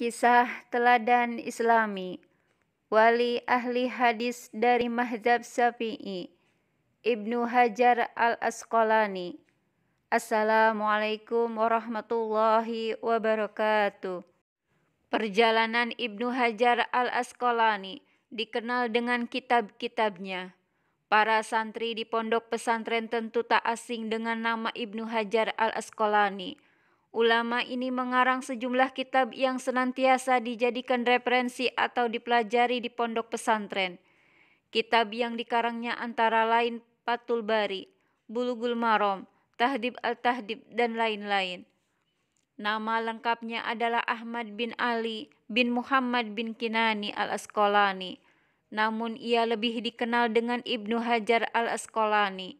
Kisah Teladan Islami Wali Ahli Hadis dari Mahzab Syafi'i Ibnu Hajar Al-Asqalani Assalamualaikum warahmatullahi wabarakatuh Perjalanan Ibnu Hajar Al-Asqalani dikenal dengan kitab-kitabnya. Para santri di pondok pesantren tentu tak asing dengan nama Ibnu Hajar Al-Asqalani Ulama ini mengarang sejumlah kitab yang senantiasa dijadikan referensi atau dipelajari di pondok pesantren. Kitab yang dikarangnya antara lain Patul Bari, Bulugul Marom, Tahdib Al-Tahdib, dan lain-lain. Nama lengkapnya adalah Ahmad bin Ali bin Muhammad bin Kinani al-Asqalani. Namun ia lebih dikenal dengan Ibnu Hajar al-Asqalani.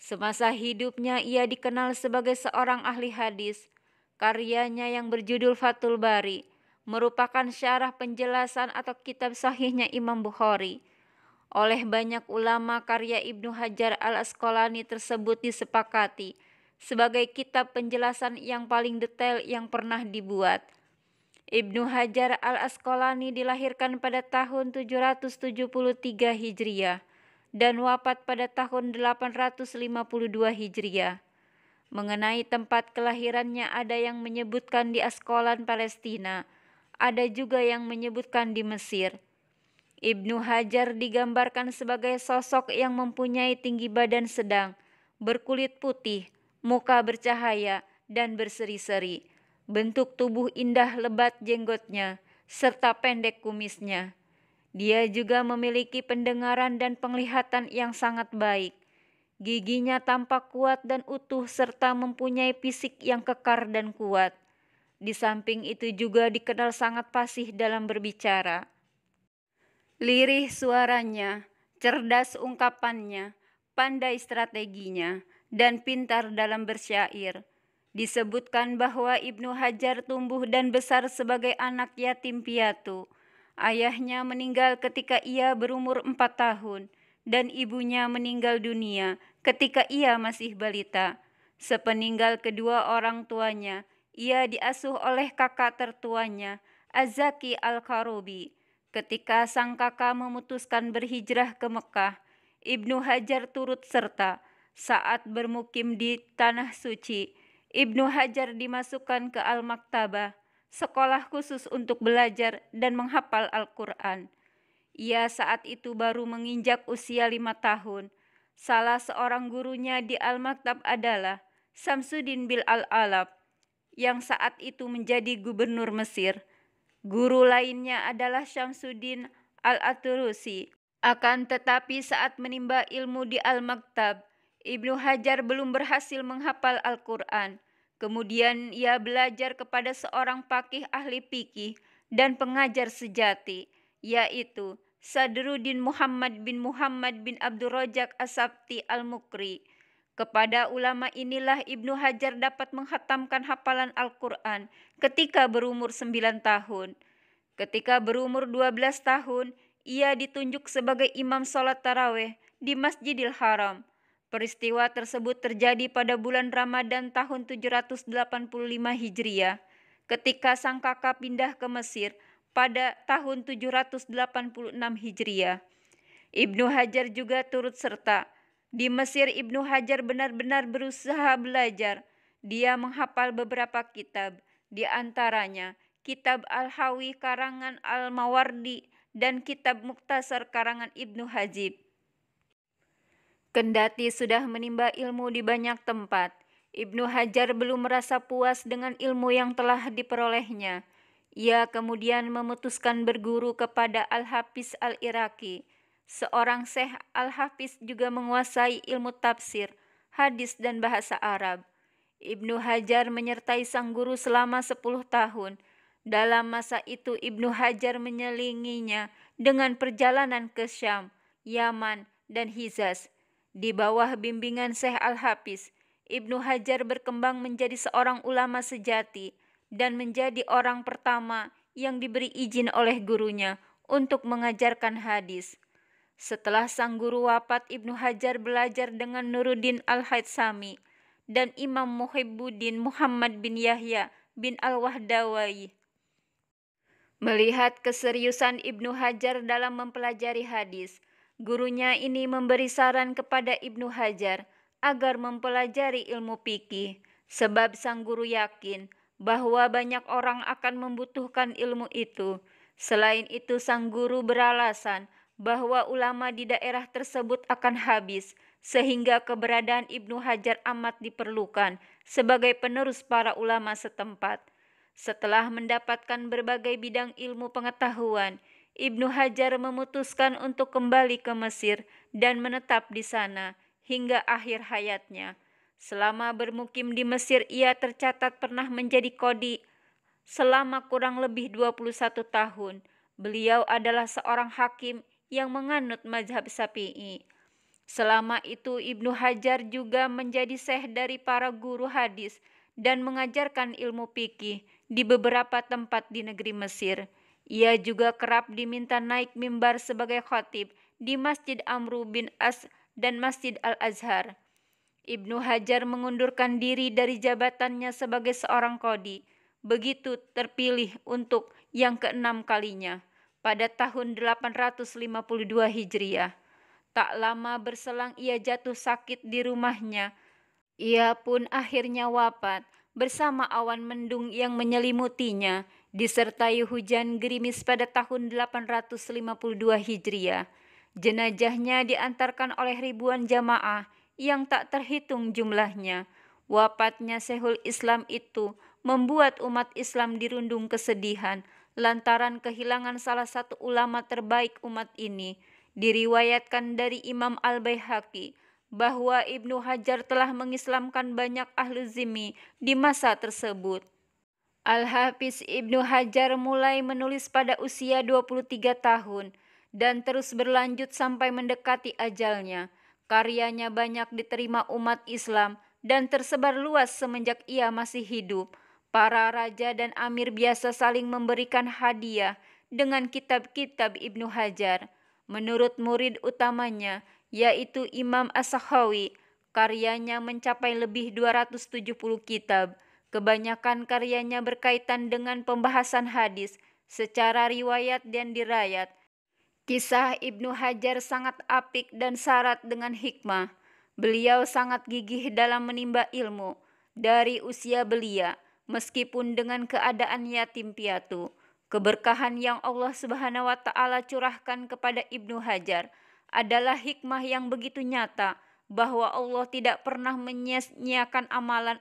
Semasa hidupnya ia dikenal sebagai seorang ahli hadis. Karyanya yang berjudul Fatul Bari merupakan syarah penjelasan atau kitab sahihnya Imam Bukhari. Oleh banyak ulama karya Ibnu Hajar al-Asqalani tersebut disepakati sebagai kitab penjelasan yang paling detail yang pernah dibuat. Ibnu Hajar al-Asqalani dilahirkan pada tahun 773 Hijriah dan wafat pada tahun 852 Hijriah. Mengenai tempat kelahirannya ada yang menyebutkan di Askolan Palestina, ada juga yang menyebutkan di Mesir. Ibnu Hajar digambarkan sebagai sosok yang mempunyai tinggi badan sedang, berkulit putih, muka bercahaya, dan berseri-seri. Bentuk tubuh indah lebat jenggotnya, serta pendek kumisnya. Dia juga memiliki pendengaran dan penglihatan yang sangat baik. Giginya tampak kuat dan utuh serta mempunyai fisik yang kekar dan kuat. Di samping itu juga dikenal sangat fasih dalam berbicara. Lirih suaranya, cerdas ungkapannya, pandai strateginya, dan pintar dalam bersyair. Disebutkan bahwa Ibnu Hajar tumbuh dan besar sebagai anak yatim piatu. Ayahnya meninggal ketika ia berumur empat tahun, dan ibunya meninggal dunia ketika ia masih balita. Sepeninggal kedua orang tuanya, ia diasuh oleh kakak tertuanya, Azaki Al-Karubi. Ketika sang kakak memutuskan berhijrah ke Mekah, Ibnu Hajar turut serta saat bermukim di Tanah Suci. Ibnu Hajar dimasukkan ke Al-Maktabah sekolah khusus untuk belajar dan menghafal Al-Quran. Ia saat itu baru menginjak usia lima tahun. Salah seorang gurunya di Al-Maktab adalah Samsudin Bil Al-Alab yang saat itu menjadi gubernur Mesir. Guru lainnya adalah Syamsuddin Al-Aturusi. Akan tetapi saat menimba ilmu di Al-Maktab, Ibnu Hajar belum berhasil menghafal Al-Quran. Kemudian ia belajar kepada seorang pakih ahli pikih dan pengajar sejati, yaitu Sadruddin Muhammad bin Muhammad bin Abdul Rojak Asabti Al-Mukri. Kepada ulama inilah Ibnu Hajar dapat menghatamkan hafalan Al-Quran ketika berumur sembilan tahun. Ketika berumur dua belas tahun, ia ditunjuk sebagai imam sholat taraweh di Masjidil Haram Peristiwa tersebut terjadi pada bulan Ramadan tahun 785 Hijriah ketika sang kakak pindah ke Mesir pada tahun 786 Hijriah. Ibnu Hajar juga turut serta. Di Mesir Ibnu Hajar benar-benar berusaha belajar. Dia menghafal beberapa kitab, di antaranya Kitab Al-Hawi karangan Al-Mawardi dan Kitab Muktasar karangan Ibnu Hajib. Kendati sudah menimba ilmu di banyak tempat, Ibnu Hajar belum merasa puas dengan ilmu yang telah diperolehnya. Ia kemudian memutuskan berguru kepada Al-Hafiz al iraqi Seorang Syekh Al-Hafiz juga menguasai ilmu tafsir, hadis dan bahasa Arab. Ibnu Hajar menyertai sang guru selama 10 tahun. Dalam masa itu Ibnu Hajar menyelinginya dengan perjalanan ke Syam, Yaman, dan Hijaz di bawah bimbingan Syekh Al-Hafiz, Ibnu Hajar berkembang menjadi seorang ulama sejati dan menjadi orang pertama yang diberi izin oleh gurunya untuk mengajarkan hadis. Setelah sang guru wafat, Ibnu Hajar belajar dengan Nuruddin Al-Haitsami dan Imam Muhibbuddin Muhammad bin Yahya bin al Wahdawi. Melihat keseriusan Ibnu Hajar dalam mempelajari hadis, Gurunya ini memberi saran kepada Ibnu Hajar agar mempelajari ilmu fikih, sebab sang guru yakin bahwa banyak orang akan membutuhkan ilmu itu. Selain itu, sang guru beralasan bahwa ulama di daerah tersebut akan habis, sehingga keberadaan Ibnu Hajar amat diperlukan sebagai penerus para ulama setempat. Setelah mendapatkan berbagai bidang ilmu pengetahuan, Ibnu Hajar memutuskan untuk kembali ke Mesir dan menetap di sana hingga akhir hayatnya. Selama bermukim di Mesir ia tercatat pernah menjadi kodi selama kurang lebih 21 tahun. Beliau adalah seorang hakim yang menganut mazhab Syafi'i. Selama itu Ibnu Hajar juga menjadi syekh dari para guru hadis dan mengajarkan ilmu fikih di beberapa tempat di negeri Mesir. Ia juga kerap diminta naik mimbar sebagai khotib di Masjid Amru bin As dan Masjid Al-Azhar. Ibnu Hajar mengundurkan diri dari jabatannya sebagai seorang kodi. Begitu terpilih untuk yang keenam kalinya pada tahun 852 Hijriah. Tak lama berselang ia jatuh sakit di rumahnya. Ia pun akhirnya wafat bersama awan mendung yang menyelimutinya disertai hujan gerimis pada tahun 852 Hijriah. Jenajahnya diantarkan oleh ribuan jamaah yang tak terhitung jumlahnya. Wafatnya Sehul Islam itu membuat umat Islam dirundung kesedihan lantaran kehilangan salah satu ulama terbaik umat ini. Diriwayatkan dari Imam Al-Baihaqi bahwa Ibnu Hajar telah mengislamkan banyak ahlu zimi di masa tersebut. Al-Hafiz Ibnu Hajar mulai menulis pada usia 23 tahun dan terus berlanjut sampai mendekati ajalnya. Karyanya banyak diterima umat Islam dan tersebar luas semenjak ia masih hidup. Para raja dan amir biasa saling memberikan hadiah dengan kitab-kitab Ibnu Hajar. Menurut murid utamanya, yaitu Imam As-Sakhawi, karyanya mencapai lebih 270 kitab Kebanyakan karyanya berkaitan dengan pembahasan hadis secara riwayat dan dirayat. Kisah Ibnu Hajar sangat apik dan syarat dengan hikmah. Beliau sangat gigih dalam menimba ilmu dari usia belia, meskipun dengan keadaan yatim piatu. Keberkahan yang Allah Subhanahu wa Ta'ala curahkan kepada Ibnu Hajar adalah hikmah yang begitu nyata bahwa Allah tidak pernah menyia-nyiakan amalan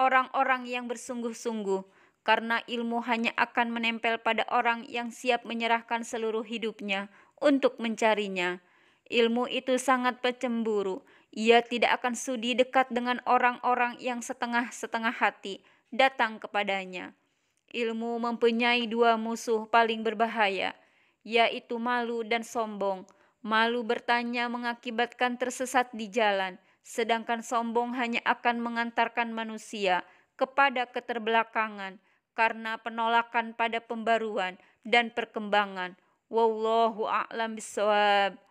orang-orang yang bersungguh-sungguh, karena ilmu hanya akan menempel pada orang yang siap menyerahkan seluruh hidupnya untuk mencarinya. Ilmu itu sangat pecemburu. Ia tidak akan sudi dekat dengan orang-orang yang setengah-setengah hati datang kepadanya. Ilmu mempunyai dua musuh paling berbahaya, yaitu malu dan sombong. Malu bertanya mengakibatkan tersesat di jalan, sedangkan sombong hanya akan mengantarkan manusia kepada keterbelakangan karena penolakan pada pembaruan dan perkembangan. Wallahu a'lam bishawab.